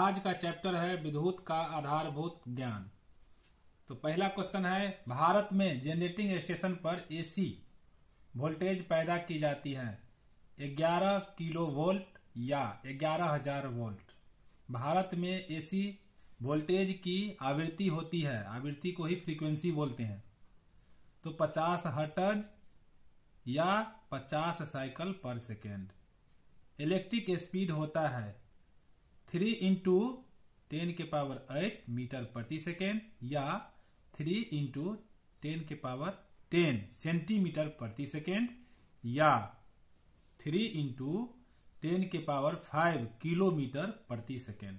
आज का चैप्टर है विद्युत का आधारभूत ज्ञान तो पहला क्वेश्चन है भारत में जेनरेटिंग स्टेशन पर एसी वोल्टेज पैदा की जाती है 11 किलो वोल्ट या ग्यारह हजार वोल्ट भारत में एसी वोल्टेज की आवृत्ति होती है आवृत्ति को ही फ्रीक्वेंसी बोलते हैं तो 50 हर्टज या 50 साइकिल पर सेकेंड इलेक्ट्रिक स्पीड होता है थ्री इंटू टेन के पावर एट मीटर प्रति सेकेंड या थ्री इंटू टेन के पावर टेन सेंटीमीटर प्रति सेकेंड या थ्री इंटू टेन के पावर फाइव किलोमीटर प्रति सेकेंड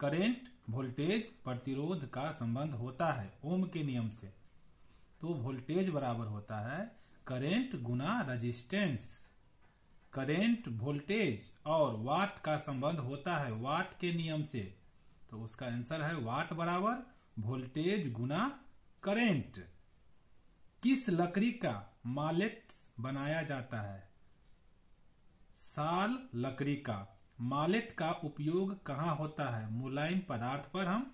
करेंट वोल्टेज प्रतिरोध का संबंध होता है ओम के नियम से तो वोल्टेज बराबर होता है करेंट गुना रजिस्टेंस करेंट वोल्टेज और वाट का संबंध होता है वाट के नियम से तो उसका आंसर है वाट बराबर वोल्टेज गुना करेंट किस लकड़ी का मालेट बनाया जाता है साल लकड़ी का मालेट का उपयोग कहा होता है मुलायम पदार्थ पर हम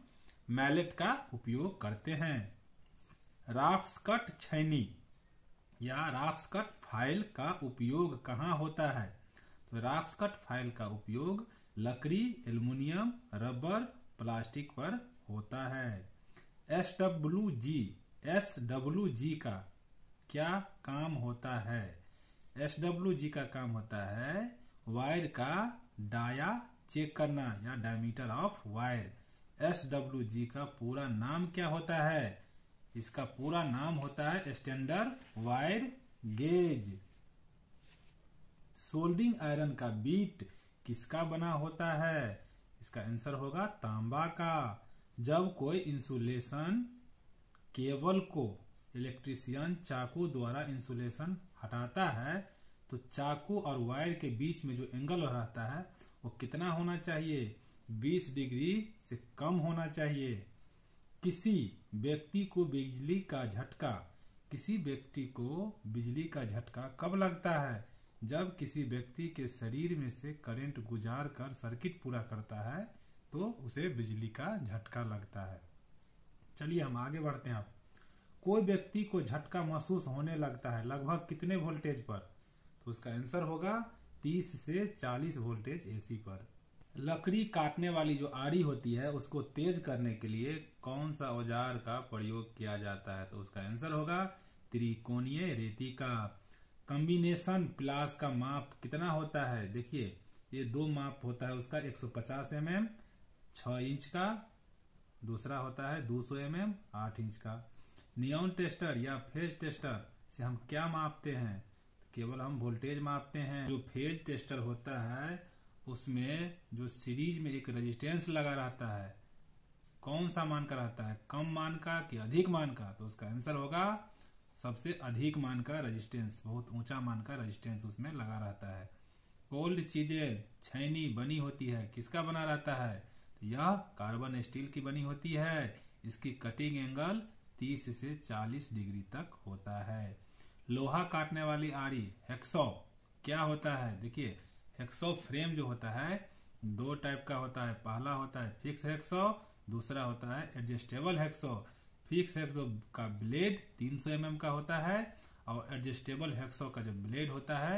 मैलेट का उपयोग करते हैं राफ्स कट छैनी या राफ्स कट फाइल का उपयोग कहाँ होता है तो राक्स कट फाइल का उपयोग लकड़ी एल्युमिनियम रबर प्लास्टिक पर होता है S W G S W G का क्या काम होता है एस डब्ल्यू जी का काम होता है वायर का डाया चेक करना या diameter of wire S W G का पूरा नाम क्या होता है इसका पूरा नाम होता है standard wire gauge soldering iron का बीट किसका बना होता है इसका आंसर होगा तांबा का जब कोई इंसुलेशन केबल को इलेक्ट्रिशियन चाकू द्वारा इंसुलेशन हटाता है तो चाकू और वायर के बीच में जो एंगल रहता है वो कितना होना चाहिए 20 डिग्री से कम होना चाहिए किसी व्यक्ति को बिजली का झटका किसी व्यक्ति को बिजली का झटका कब लगता है जब किसी व्यक्ति के शरीर में से करंट गुजार कर सर्किट पूरा करता है तो उसे बिजली का झटका लगता है चलिए हम आगे बढ़ते हैं आप कोई व्यक्ति को झटका महसूस होने लगता है लगभग कितने वोल्टेज पर तो उसका आंसर होगा 30 से 40 वोल्टेज एसी पर लकड़ी काटने वाली जो आड़ी होती है उसको तेज करने के लिए कौन सा औजार का प्रयोग किया जाता है तो उसका आंसर होगा त्रिकोणीय रेती का कॉम्बिनेशन प्लास का माप कितना होता है देखिए ये दो माप होता है उसका 150 सौ पचास mm, इंच का दूसरा होता है 200 सौ mm, एम इंच का नियोन टेस्टर या फेज टेस्टर से हम क्या मापते हैं केवल हम वोल्टेज मापते हैं जो फेज टेस्टर होता है उसमें जो सीरीज में एक रेजिस्टेंस लगा रहता है कौन सा मान का रहता है कम मान का कि अधिक मान का तो उसका आंसर होगा सबसे अधिक मान का रेजिस्टेंस बहुत ऊंचा मान का रेजिस्टेंस उसमें लगा रहता है कोल्ड चीजें छैनी बनी होती है किसका बना रहता है तो यह कार्बन स्टील की बनी होती है इसकी कटिंग एंगल 30 से 40 डिग्री तक होता है लोहा काटने वाली आरी हेक्सो क्या होता है देखिए हेक्सो फ्रेम जो होता है दो टाइप का होता है पहला होता है फिक्स हेक्सो दूसरा होता है एडजस्टेबल हेक्सो फिक्स हेक्सो का ब्लेड 300 सौ mm का होता है और एडजस्टेबल हेक्सो का जो ब्लेड होता है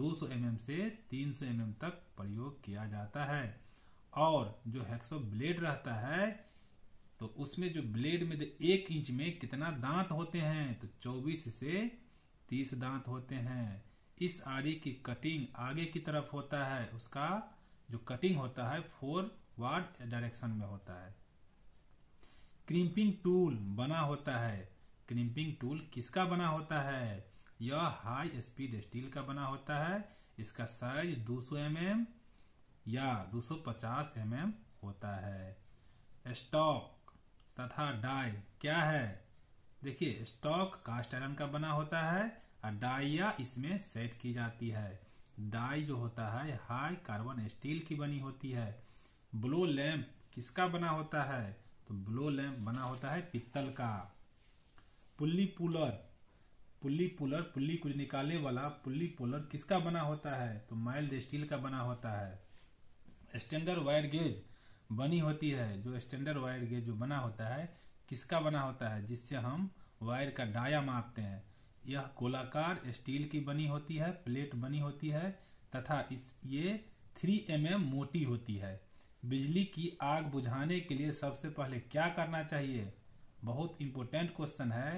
200 सौ mm से 300 सौ mm तक प्रयोग किया जाता है और जो हेक्सो ब्लेड रहता है तो उसमें जो ब्लेड में एक इंच में कितना दांत होते हैं तो 24 से 30 दांत होते हैं इस आरी की कटिंग आगे की तरफ होता है उसका जो कटिंग होता है फोर वार्ड डायरेक्शन में होता है क्रिम्पिंग टूल बना होता है क्रिम्पिंग टूल किसका बना होता है यह हाई स्पीड स्टील का बना होता है इसका साइज 200 सौ mm या 250 mm होता है स्टॉक तथा डाई क्या है देखिए स्टॉक कास्ट आयरन का बना होता है डाइया इसमें सेट की जाती है डाई जो होता है हाई कार्बन स्टील की बनी होती है ब्लो लैम्प किसका बना होता है तो ब्लो लैम्प बना होता है पित्तल का pulley puller pulley puller pulley कुछ निकालने वाला पुल्ली पुलर किसका बना होता है तो माइल्ड स्टील का बना होता है स्टैंडर्ड वायर गेज बनी होती है जो स्टैंडर्ड वायर गेज जो बना होता है किसका बना होता है जिससे हम वायर का डाया मापते हैं यह गोलाकार स्टील की बनी होती है प्लेट बनी होती है तथा इस ये 3 एम mm मोटी होती है बिजली की आग बुझाने के लिए सबसे पहले क्या करना चाहिए बहुत इम्पोर्टेंट क्वेश्चन है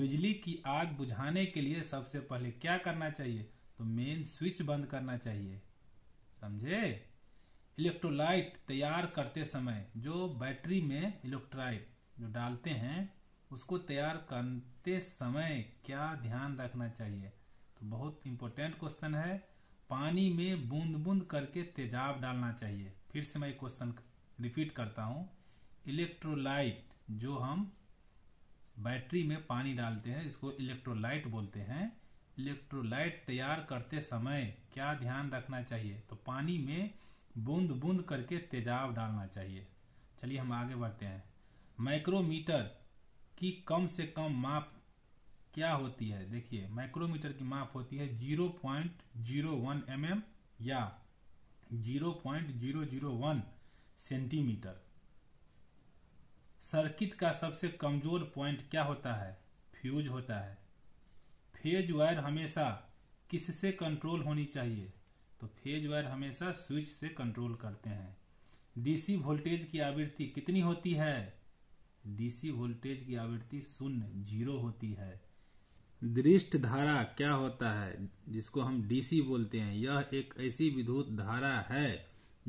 बिजली की आग बुझाने के लिए सबसे पहले क्या करना चाहिए तो मेन स्विच बंद करना चाहिए समझे इलेक्ट्रोलाइट तैयार करते समय जो बैटरी में इलेक्ट्रोलाइट जो डालते हैं उसको तैयार करते समय क्या ध्यान रखना चाहिए तो बहुत इंपॉर्टेंट क्वेश्चन है पानी में बूंद बूंद करके तेजाब डालना चाहिए फिर से मैं क्वेश्चन रिपीट करता हूँ इलेक्ट्रोलाइट जो हम बैटरी में पानी डालते हैं इसको इलेक्ट्रोलाइट बोलते हैं इलेक्ट्रोलाइट तैयार करते समय क्या ध्यान रखना चाहिए तो पानी में बूंद बूंद करके तेजाब डालना चाहिए चलिए हम आगे बढ़ते हैं माइक्रोमीटर की कम से कम माप क्या होती है देखिए माइक्रोमीटर की माप होती है zero point zero one M M या zero point zero zero one centimetre circuit का सबसे कमजोर पॉइंट क्या होता है फ्यूज होता है फेज वायर हमेशा किससे कंट्रोल होनी चाहिए तो फेज वायर हमेशा स्विच से कंट्रोल करते हैं डीसी वोल्टेज की आवृत्ति कितनी होती है डीसी वोल्टेज की आवृत्ति शून्य जीरो होती है दृष्ट धारा क्या होता है जिसको हम डीसी बोलते हैं यह एक ऐसी विद्युत धारा है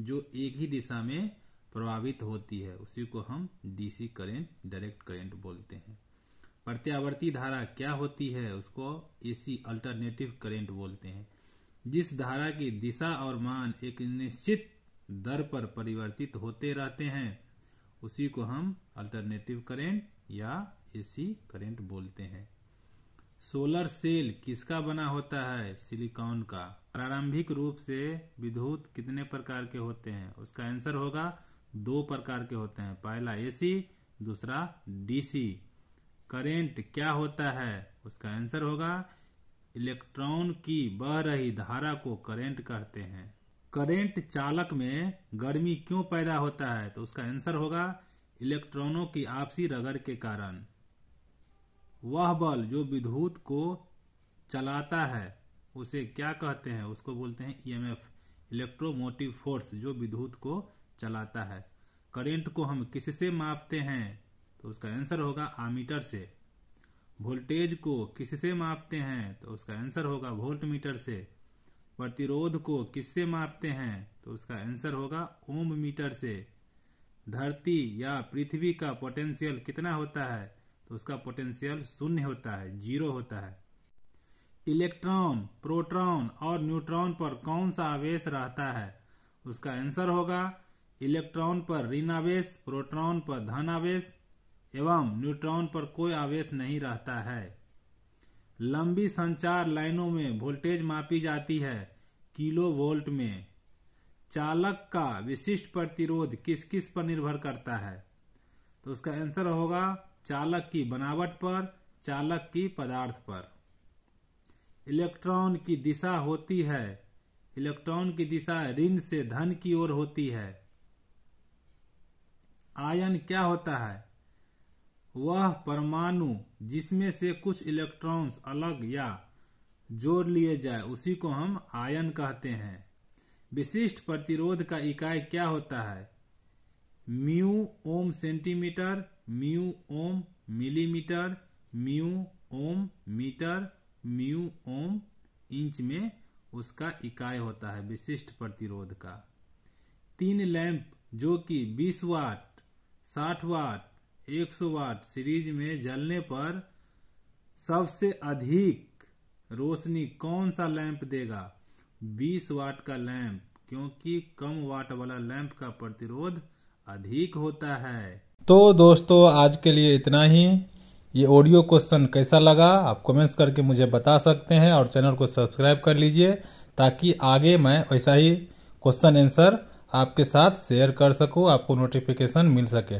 जो एक ही दिशा में प्रभावित होती है उसी को हम डीसी करेंट डायरेक्ट करेंट बोलते हैं प्रत्यावर्ती धारा क्या होती है उसको एसी अल्टरनेटिव करेंट बोलते हैं जिस धारा की दिशा और मान एक निश्चित दर पर परिवर्तित होते रहते हैं उसी को हम अल्टरनेटिव करेंट या एसी करेंट बोलते हैं सोलर सेल किसका बना होता है सिलिकॉन का प्रारंभिक रूप से विद्युत कितने प्रकार के होते हैं उसका आंसर होगा दो प्रकार के होते हैं पहला एसी दूसरा डीसी करंट क्या होता है उसका आंसर होगा इलेक्ट्रॉन की बह रही धारा को करंट कहते हैं करेंट चालक में गर्मी क्यों पैदा होता है तो उसका आंसर होगा इलेक्ट्रॉनों की आपसी रगड़ के कारण वह बल जो विद्युत को चलाता है उसे क्या कहते हैं उसको बोलते हैं ईएमएफ इलेक्ट्रोमोटिव फोर्स जो विद्युत को चलाता है करंट को हम किससे मापते हैं तो उसका आंसर होगा आमीटर से वोल्टेज को किससे मापते हैं तो उसका आंसर होगा वोल्ट मीटर से प्रतिरोध को किससे मापते हैं तो उसका आंसर होगा ओम मीटर से धरती या पृथ्वी का पोटेंशियल कितना होता है तो उसका पोटेंशियल शून्य होता है जीरो होता है इलेक्ट्रॉन प्रोट्रॉन और न्यूट्रॉन पर कौन सा आवेश रहता है उसका आंसर होगा इलेक्ट्रॉन पर ऋण आवेश प्रोट्रॉन पर धनावेश एवं न्यूट्रॉन पर कोई आवेश नहीं रहता है लंबी संचार लाइनों में वोल्टेज मापी जाती है किलो वोल्ट में चालक का विशिष्ट प्रतिरोध किस किस पर निर्भर करता है तो उसका आंसर होगा चालक की बनावट पर चालक की पदार्थ पर इलेक्ट्रॉन की दिशा होती है इलेक्ट्रॉन की दिशा ऋण से धन की ओर होती है आयन क्या होता है वह परमाणु जिसमें से कुछ इलेक्ट्रॉन्स अलग या जोड़ लिए जाए उसी को हम आयन कहते हैं विशिष्ट प्रतिरोध का इकाई क्या होता है mu ohm centimetre mu ohm millimetre mu ohm metre mu ohm inch में उसका इकाई होता है विशिष्ट प्रतिरोध का तीन लैंप जो कि 20 वाट 60 वाट वाट सीरीज में जलने पर सबसे अधिक रोशनी कौन सा लैंप देगा 20 वाट का लैंप क्योंकि कम वाट वाला लैंप का प्रतिरोध अधिक होता है तो दोस्तों आज के लिए इतना ही ये ऑडियो क्वेश्चन कैसा लगा आप कमेंट्स करके मुझे बता सकते हैं और चैनल को सब्सक्राइब कर लीजिए ताकि आगे मैं वैसा ही क्वेश्चन आंसर आपके साथ शेयर कर सकूं आपको नोटिफिकेशन मिल सके